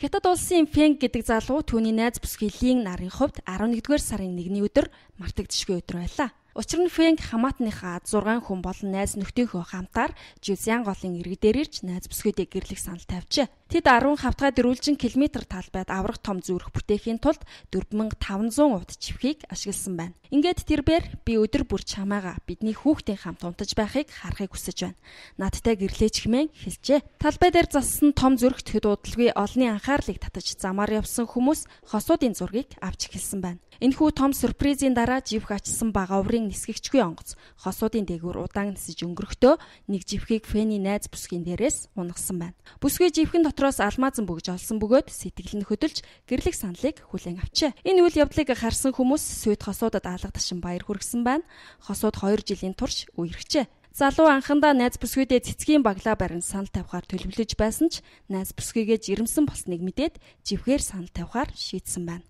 Хятад улсын Фэнг гэдэг залуу түүний найз бүсгийн Лин нарын хувьд 11-р сарын 1-ний өдөр мартагдчихгүй өдөр байлаа. Учир нь Фэнг хамаатныхаа 6 хүн болон найз нөхдийнхөө хамтаар Жузян голын иргэ дээр ирж найз бүсгүүдээ гэрлэх санал тавьжээ. Тэд 15 дахь дөрвөлжин километр талбайд аврах том зүрх бүтээхийн тулд 4500 ут чивхийг ашигласан байна. Ингээд тэрээр би өдөр бүр чамаага бидний хүүхдийн хамт унтаж байхыг харахыг хүсэж байна. Надтай гэрлээч хэмээн хэлжээ. Талбай дээр зассан том зүрхт хэд удалгүй олонний анхаарлыг татаж замаар явсан хүмүүс хосуудын зургийг авч эхэлсэн байна. Энэхүү том сюрпризийн дараа живх ачсан багаврын нисгэгчгүй онгоц хосуудын дээгүүр удаан нисэж өнгөрөхдөө нэг живхийг фэний найз бүсгийн дээрээс унгасан байна. Бүсгүй живхэн дотор дотроос алмаазан бөгж олсон бөгөөд сэтгэл нь хөдөлж гэрлэх саналыг хүлээн авчээ. Энэ үйл явдлыг харсан хүмүүс сүйд хосуудад аалгадашин баяр хүргэсэн байна. Хосууд 2 жилийн турш үерчээ. Залуу анхандаа найз бүсгүйдээ цэцгийн баглаа барин санал тавихаар төлөвлөж байсан ч найз бүсгүйгээ жирэмсэн болсныг мэдээд живхээр санал тавихаар шийдсэн байна.